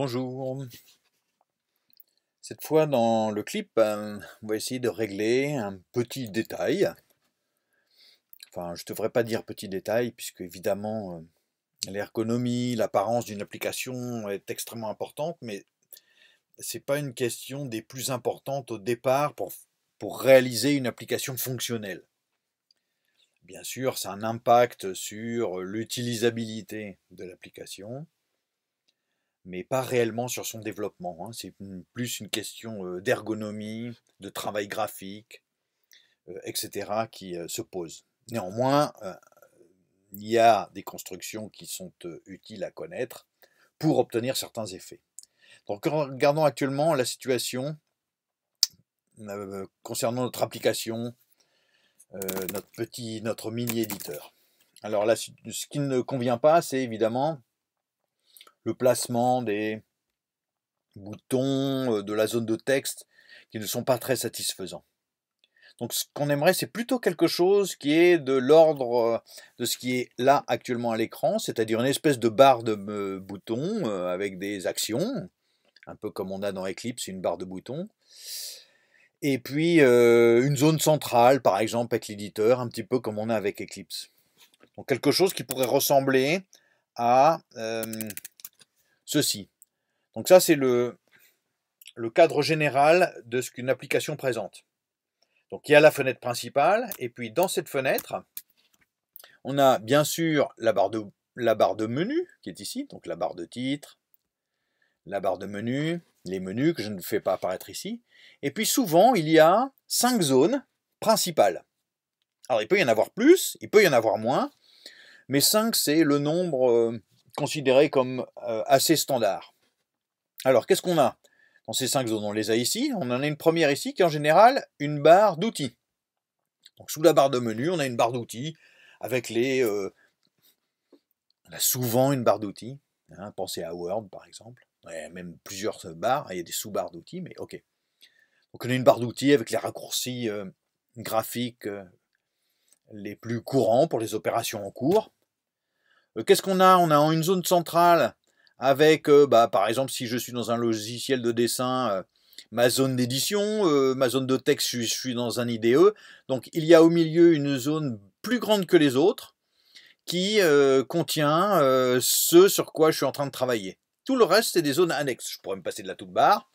Bonjour. Cette fois dans le clip, euh, on va essayer de régler un petit détail. Enfin, je ne devrais pas dire petit détail, puisque évidemment, euh, l'ergonomie, l'apparence d'une application est extrêmement importante, mais ce n'est pas une question des plus importantes au départ pour, pour réaliser une application fonctionnelle. Bien sûr, ça a un impact sur l'utilisabilité de l'application, mais pas réellement sur son développement. Hein. C'est plus une question d'ergonomie, de travail graphique, etc., qui se pose. Néanmoins, il y a des constructions qui sont utiles à connaître pour obtenir certains effets. Donc, en actuellement la situation concernant notre application, notre petit, notre mini éditeur. Alors là, ce qui ne convient pas, c'est évidemment le placement des boutons, euh, de la zone de texte, qui ne sont pas très satisfaisants. Donc ce qu'on aimerait, c'est plutôt quelque chose qui est de l'ordre euh, de ce qui est là actuellement à l'écran, c'est-à-dire une espèce de barre de euh, boutons avec des actions, un peu comme on a dans Eclipse, une barre de boutons. Et puis une zone centrale, par exemple, avec l'éditeur, un petit peu comme on a avec Eclipse. Donc quelque chose qui pourrait ressembler à ceci. Donc ça, c'est le, cadre général de ce qu'une application présente. Donc il y a la fenêtre principale, et puis dans cette fenêtre, on a bien sûr la barre de, la barre de menu qui est ici, donc la barre de titre, la barre de menu, les menus que je ne fais pas apparaître ici. Et puis souvent, il y a cinq zones principales. Alors il peut y en avoir plus, il peut y en avoir moins, mais cinq c'est le nombre euh, considéré comme euh, assez standard. Alors, qu'est-ce qu'on a dans ces cinq zones On les a ici. On en a une première ici qui est en général une barre d'outils. Donc, sous la barre de menu, on a une barre d'outils avec les. Euh, on a souvent une barre d'outils. Hein. pensez à Word par exemple. Il y a même plusieurs euh, barres. Il y a des sous-barres d'outils, mais ok. Donc, on a une barre d'outils avec les raccourcis graphiques les plus courants pour les opérations en cours. Euh, qu'est-ce qu'on a On a une zone centrale avec, euh, bah, par exemple, si je suis dans un logiciel de dessin, euh, ma zone d'édition, ma zone de texte, je, suis dans un IDE. Donc il y a au milieu une zone plus grande que les autres qui contient ce sur quoi je suis en train de travailler. Tout le reste, c'est des zones annexes. Je pourrais me passer de la toute barre.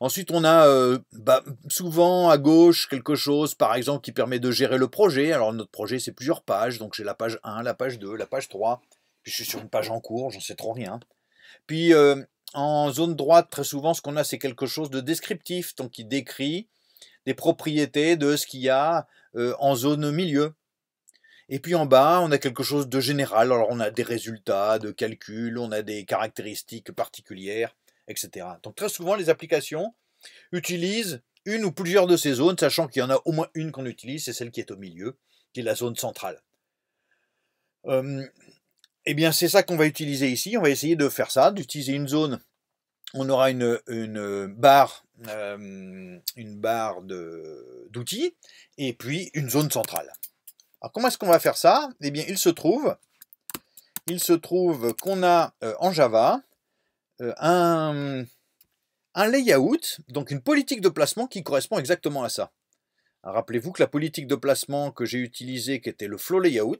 Ensuite, on a euh, bah, souvent à gauche quelque chose, par exemple, qui permet de gérer le projet. Alors, notre projet, c'est plusieurs pages. Donc, j'ai la page 1, la page 2, la page 3. Puis, je suis sur une page en cours, j'en sais trop rien. Puis, euh, en zone droite, très souvent, ce qu'on a, c'est quelque chose de descriptif, donc qui décrit des propriétés de ce qu'il y a euh, en zone milieu. Et puis en bas, on a quelque chose de général. Alors on a des résultats de calcul, on a des caractéristiques particulières etc. Donc très souvent, les applications utilisent une ou plusieurs de ces zones, sachant qu'il y en a au moins une qu'on utilise, c'est celle qui est au milieu, qui est la zone centrale. Hum, eh bien, c'est ça qu'on va utiliser ici. On va essayer de faire ça, d'utiliser une zone. On aura une, une barre, hum, d'outils et puis une zone centrale. Alors, comment est-ce qu'on va faire ça Eh bien, il se trouve, il se trouve qu'on a euh, en Java euh, un, layout, donc une politique de placement qui correspond exactement à ça. Rappelez-vous que la politique de placement que j'ai utilisée, qui était le flow layout,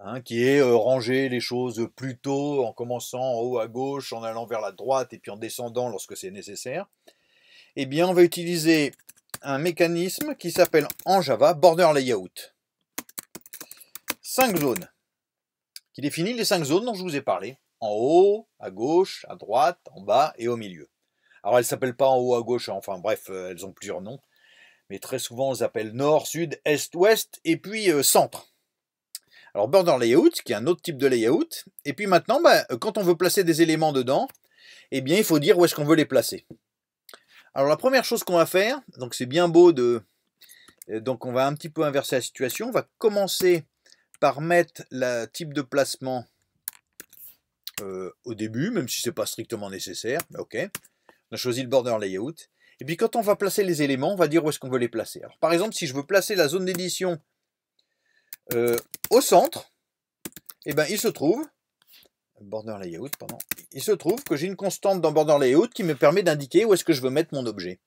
hein, qui est euh, ranger les choses plutôt en commençant en haut à gauche, en allant vers la droite et puis en descendant lorsque c'est nécessaire, eh bien on va utiliser un mécanisme qui s'appelle en Java border layout. 5 zones, qui définit les cinq zones dont je vous ai parlé en haut, à gauche, à droite, en bas et au milieu. Alors elles s'appellent pas en haut, à gauche, hein, enfin bref, euh, elles ont plusieurs noms, mais très souvent on les appelle nord, sud, est, ouest et puis euh, centre. Alors border Layout, qui est un autre type de layout, et puis maintenant, bah, euh, quand on veut placer des éléments dedans, eh bien il faut dire où est-ce qu'on veut les placer. Alors la première chose qu'on va faire, donc c'est bien beau de... Donc on va un petit peu inverser la situation, on va commencer par mettre le type de placement euh, au début, même si ce n'est pas strictement nécessaire. Ok. On a choisi le border layout. Et puis quand on va placer les éléments, on va dire où est-ce qu'on veut les placer. par exemple, si je veux placer la zone d'édition euh, au centre, et eh ben, il se trouve border layout, pardon. Il se trouve que j'ai une constante dans border layout qui me permet d'indiquer où est-ce que je veux mettre mon objet.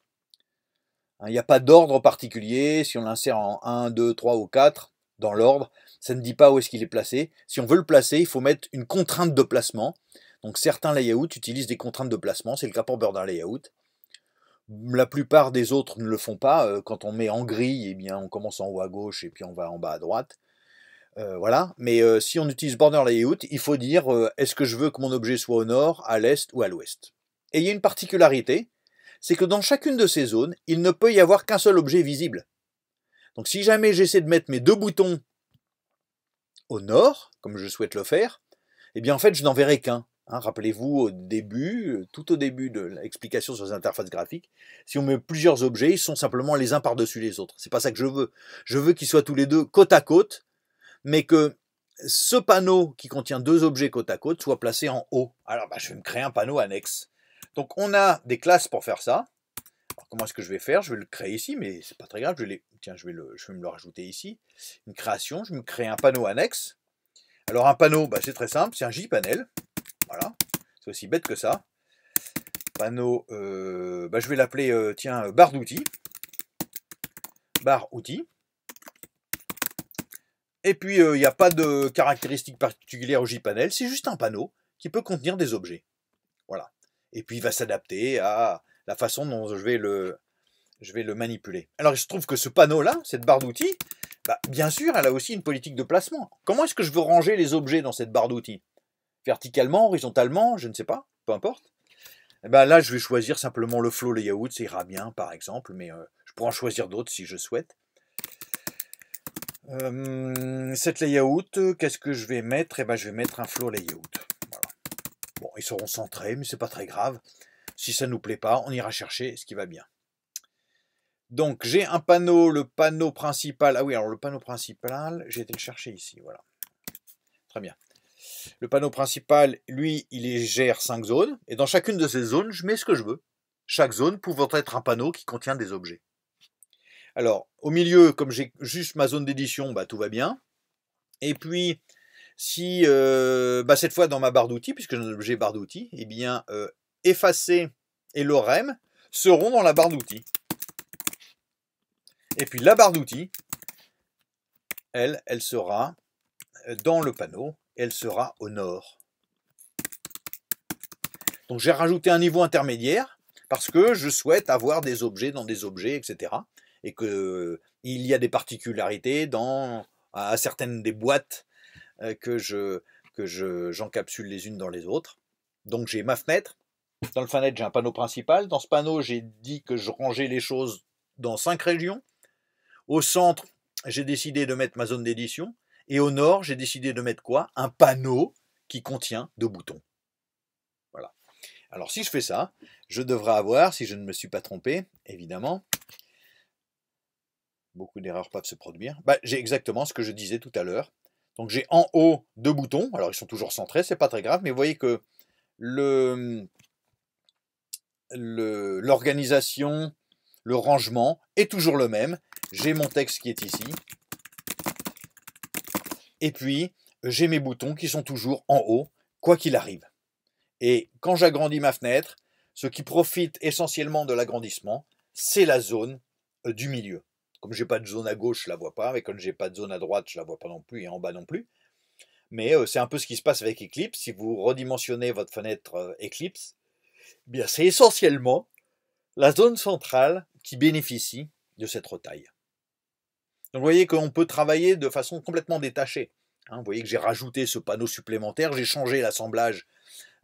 Hein, il n'y a pas d'ordre particulier, si on l'insère en 1, 2, 3 ou 4, dans l'ordre, ça ne dit pas où est-ce qu'il est placé. Si on veut le placer, il faut mettre une contrainte de placement. Donc certains layouts utilisent des contraintes de placement, c'est le cas pour Layout. La plupart des autres ne le font pas. Euh, quand on met en grille, eh bien, on commence en haut à gauche et puis on va en bas à droite. Euh, voilà. Mais euh, si on utilise Border Layout, il faut dire est-ce que je veux que mon objet soit au nord, à l'est ou à l'ouest. Et il y a une particularité, c'est que dans chacune de ces zones, il ne peut y avoir qu'un seul objet visible. Donc si jamais j'essaie de mettre mes deux boutons au nord, comme je souhaite le faire, eh bien en fait je n'en verrai qu'un. Hein. Rappelez-vous au début, euh, tout au début de l'explication sur les interfaces graphiques, si on met plusieurs objets, ils sont simplement les uns par-dessus les autres. C'est pas ça que je veux. Je veux qu'ils soient tous les deux côte à côte, mais que ce panneau qui contient deux objets côte à côte soit placé en haut. Alors bah, je vais me créer un panneau annexe. Donc on a des classes pour faire ça comment est-ce que je vais faire Je vais le créer ici, mais c'est pas très grave. Je vais, Tiens, je vais, je vais me le rajouter ici. Une création, je me crée un panneau annexe. Alors un panneau, bah, c'est très simple, c'est un JPanel. Voilà, c'est aussi bête que ça. Panneau, euh, bah, je vais l'appeler, euh, tiens, barre d'outils. Barre outils. Et puis, euh, il n'y a pas de caractéristiques particulières au JPanel, c'est juste un panneau qui peut contenir des objets. Voilà. Et puis, il va s'adapter à la façon dont je vais le, manipuler. Alors il se trouve que ce panneau-là, cette barre d'outils, bah, bien sûr, elle a aussi une politique de placement. Comment est-ce que je veux ranger les objets dans cette barre d'outils Verticalement, horizontalement, je ne sais pas, peu importe. Eh ben, là, je vais choisir simplement le flow layout, ça ira bien par exemple, mais euh, je pourrais en choisir d'autres si je souhaite. Euh, cette layout, euh, qu'est-ce que je vais mettre eh ben, je vais mettre un flow layout. Bon, ils seront centrés, mais c'est pas très grave. Si ça ne nous plaît pas, on ira chercher ce qui va bien. Donc j'ai un panneau, le panneau principal. Ah oui, alors le panneau principal, j'ai été le chercher ici, voilà. Très bien. Le panneau principal, lui, il gère cinq zones, et dans chacune de ces zones, je mets ce que je veux. Chaque zone pouvant être un panneau qui contient des objets. Alors, au milieu, comme j'ai juste ma zone d'édition, bah, tout va bien. Et puis, si euh, bah, cette fois dans ma barre d'outils, puisque j'ai un objet barre d'outils, eh bien, euh, Effacer et le seront dans la barre d'outils. Et puis la barre d'outils, elle, elle sera euh, dans le panneau, elle sera au nord. Donc j'ai rajouté un niveau intermédiaire parce que je souhaite avoir des objets dans des objets, etc. Et qu'il y a des particularités dans certaines des boîtes euh, que je que j'encapsule les unes dans les autres. Donc j'ai ma fenêtre, dans le Fanet, j'ai un panneau principal. Dans ce panneau, j'ai dit que je rangeais les choses dans cinq régions. Au centre, j'ai décidé de mettre ma zone d'édition. Et au nord, j'ai décidé de mettre quoi Un panneau qui contient deux boutons. Voilà. Alors si je fais ça, je devrais avoir, si je ne me suis pas trompé, évidemment, beaucoup d'erreurs peuvent se produire, bah, j'ai exactement ce que je disais tout à l'heure. Donc j'ai en haut deux boutons, alors ils sont toujours centrés, c'est pas très grave, mais vous voyez que le, l'organisation, le, rangement est toujours le même. J'ai mon texte qui est ici. Et puis, j'ai mes boutons qui sont toujours en haut, quoi qu'il arrive. Et quand j'agrandis ma fenêtre, ce qui profite essentiellement de l'agrandissement, c'est la zone euh, du milieu. Comme je n'ai pas de zone à gauche, je la vois pas, mais comme je n'ai pas de zone à droite, je la vois pas non plus, et en bas non plus. Mais euh, c'est un peu ce qui se passe avec Eclipse. Si vous redimensionnez votre fenêtre euh, Eclipse, eh c'est essentiellement la zone centrale qui bénéficie de cette retaille. vous voyez qu'on peut travailler de façon complètement détachée. Hein. vous voyez que j'ai rajouté ce panneau supplémentaire, j'ai changé l'assemblage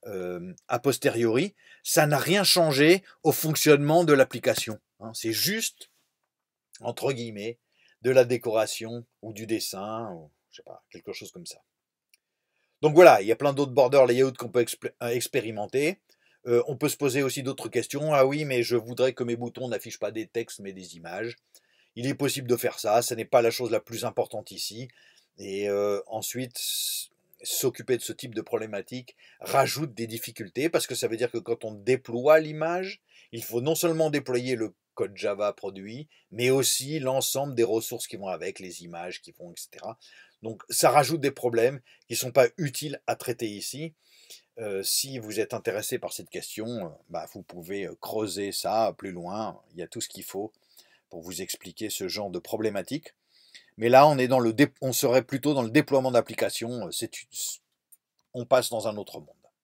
euh, a posteriori. Ça n'a rien changé au fonctionnement de l'application. Hein. c'est juste, entre guillemets, de la décoration ou du dessin, ou quelque chose comme ça. Donc voilà, il y a plein d'autres border layouts qu'on peut euh, expérimenter on peut se poser aussi d'autres questions. Ah oui, mais je voudrais que mes boutons n'affichent pas des textes mais des images. Il est possible de faire ça, ce n'est pas la chose la plus importante ici. Et ensuite, s'occuper de ce type de problématique rajoute des difficultés parce que ça veut dire que quand on déploie l'image, il faut non seulement déployer le code Java produit, mais aussi l'ensemble des ressources qui vont avec, les images qui vont, etc. Donc ça rajoute des problèmes qui ne sont pas utiles à traiter ici si vous êtes intéressé par cette question, bah, vous pouvez creuser ça plus loin. Il y a tout ce qu'il faut pour vous expliquer ce genre de problématique. Mais là, on, est dans le on serait plutôt dans le déploiement d'applications. On passe dans un autre monde.